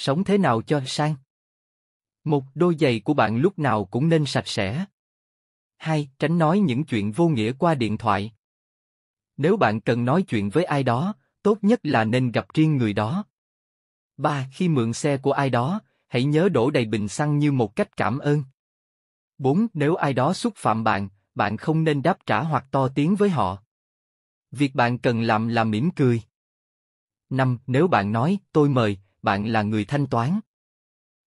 Sống thế nào cho sang? Một, đôi giày của bạn lúc nào cũng nên sạch sẽ. Hai, tránh nói những chuyện vô nghĩa qua điện thoại. Nếu bạn cần nói chuyện với ai đó, tốt nhất là nên gặp riêng người đó. Ba, khi mượn xe của ai đó, hãy nhớ đổ đầy bình xăng như một cách cảm ơn. Bốn Nếu ai đó xúc phạm bạn, bạn không nên đáp trả hoặc to tiếng với họ. Việc bạn cần làm là mỉm cười. Năm Nếu bạn nói, tôi mời, bạn là người thanh toán.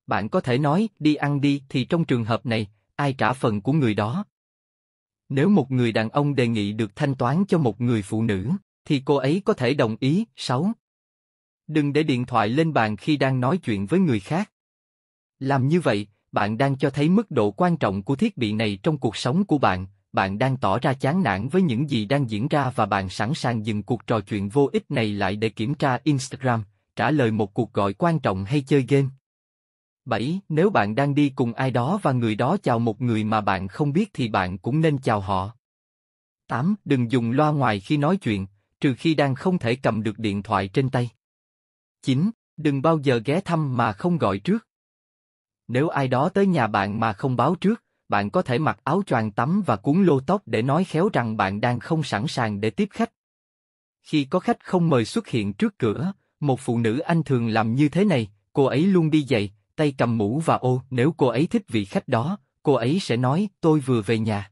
Bạn có thể nói, đi ăn đi thì trong trường hợp này, ai trả phần của người đó. Nếu một người đàn ông đề nghị được thanh toán cho một người phụ nữ, thì cô ấy có thể đồng ý. 6. Đừng để điện thoại lên bàn khi đang nói chuyện với người khác. Làm như vậy, bạn đang cho thấy mức độ quan trọng của thiết bị này trong cuộc sống của bạn, bạn đang tỏ ra chán nản với những gì đang diễn ra và bạn sẵn sàng dừng cuộc trò chuyện vô ích này lại để kiểm tra Instagram, trả lời một cuộc gọi quan trọng hay chơi game. 7. Nếu bạn đang đi cùng ai đó và người đó chào một người mà bạn không biết thì bạn cũng nên chào họ. 8. Đừng dùng loa ngoài khi nói chuyện, trừ khi đang không thể cầm được điện thoại trên tay. 9. Đừng bao giờ ghé thăm mà không gọi trước. Nếu ai đó tới nhà bạn mà không báo trước, bạn có thể mặc áo choàng tắm và cuốn lô tóc để nói khéo rằng bạn đang không sẵn sàng để tiếp khách. Khi có khách không mời xuất hiện trước cửa, một phụ nữ Anh thường làm như thế này, cô ấy luôn đi dậy, tay cầm mũ và ô, nếu cô ấy thích vị khách đó, cô ấy sẽ nói, tôi vừa về nhà.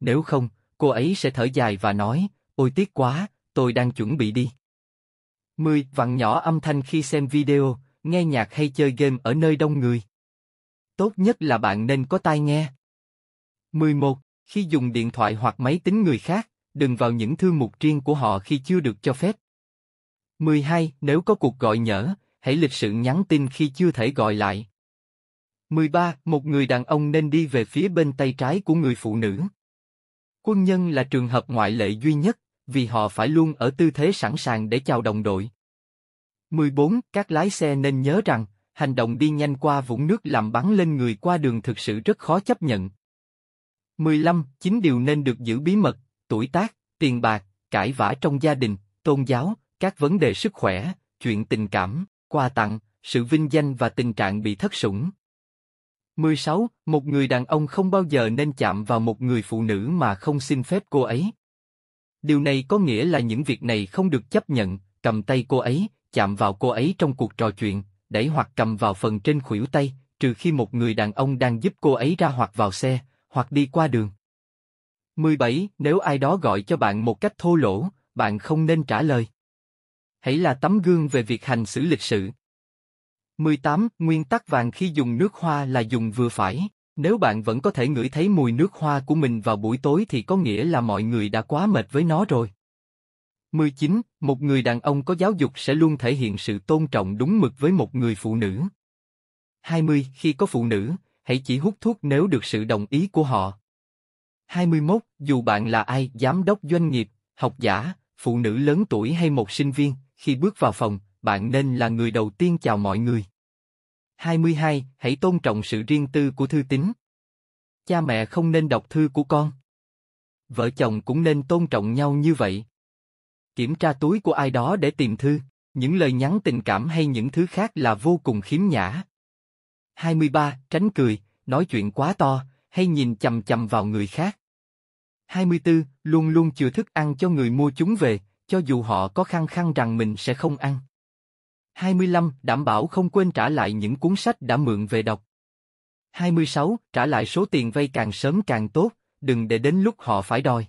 Nếu không, cô ấy sẽ thở dài và nói, ôi tiếc quá, tôi đang chuẩn bị đi. 10. Vặn nhỏ âm thanh khi xem video, nghe nhạc hay chơi game ở nơi đông người. Tốt nhất là bạn nên có tai nghe. 11. Khi dùng điện thoại hoặc máy tính người khác, đừng vào những thư mục riêng của họ khi chưa được cho phép, 12. Nếu có cuộc gọi nhỡ, hãy lịch sự nhắn tin khi chưa thể gọi lại. 13. Một người đàn ông nên đi về phía bên tay trái của người phụ nữ. Quân nhân là trường hợp ngoại lệ duy nhất, vì họ phải luôn ở tư thế sẵn sàng để chào đồng đội. 14. Các lái xe nên nhớ rằng, hành động đi nhanh qua vũng nước làm bắn lên người qua đường thực sự rất khó chấp nhận. 15. Chính điều nên được giữ bí mật, tuổi tác, tiền bạc, cãi vã trong gia đình, tôn giáo, các vấn đề sức khỏe, chuyện tình cảm, quà tặng, sự vinh danh và tình trạng bị thất sủng. 16. Một người đàn ông không bao giờ nên chạm vào một người phụ nữ mà không xin phép cô ấy. Điều này có nghĩa là những việc này không được chấp nhận, cầm tay cô ấy, chạm vào cô ấy trong cuộc trò chuyện, đẩy hoặc cầm vào phần trên khuỷu tay, trừ khi một người đàn ông đang giúp cô ấy ra hoặc vào xe, hoặc đi qua đường. 17. Nếu ai đó gọi cho bạn một cách thô lỗ, bạn không nên trả lời hãy là tấm gương về việc hành xử lịch sự. 18. Nguyên tắc vàng khi dùng nước hoa là dùng vừa phải. Nếu bạn vẫn có thể ngửi thấy mùi nước hoa của mình vào buổi tối thì có nghĩa là mọi người đã quá mệt với nó rồi. 19. Một người đàn ông có giáo dục sẽ luôn thể hiện sự tôn trọng đúng mực với một người phụ nữ. 20. Khi có phụ nữ, hãy chỉ hút thuốc nếu được sự đồng ý của họ. 21. Dù bạn là ai, giám đốc doanh nghiệp, học giả, phụ nữ lớn tuổi hay một sinh viên, khi bước vào phòng, bạn nên là người đầu tiên chào mọi người. 22. Hãy tôn trọng sự riêng tư của thư tín. Cha mẹ không nên đọc thư của con. Vợ chồng cũng nên tôn trọng nhau như vậy. Kiểm tra túi của ai đó để tìm thư, những lời nhắn tình cảm hay những thứ khác là vô cùng khiếm nhã. 23. Tránh cười, nói chuyện quá to, hay nhìn chầm chầm vào người khác. 24. Luôn luôn chừa thức ăn cho người mua chúng về, cho dù họ có khăng khăng rằng mình sẽ không ăn. 25. Đảm bảo không quên trả lại những cuốn sách đã mượn về đọc. 26. Trả lại số tiền vay càng sớm càng tốt, đừng để đến lúc họ phải đòi.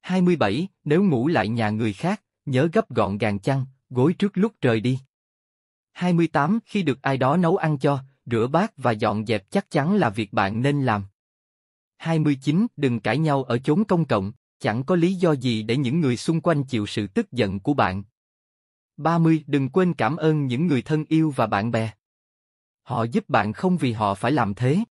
27. Nếu ngủ lại nhà người khác, nhớ gấp gọn gàng chăn, gối trước lúc trời đi. 28. Khi được ai đó nấu ăn cho, rửa bát và dọn dẹp chắc chắn là việc bạn nên làm. 29. Đừng cãi nhau ở chốn công cộng, chẳng có lý do gì để những người xung quanh chịu sự tức giận của bạn. 30. Đừng quên cảm ơn những người thân yêu và bạn bè. Họ giúp bạn không vì họ phải làm thế.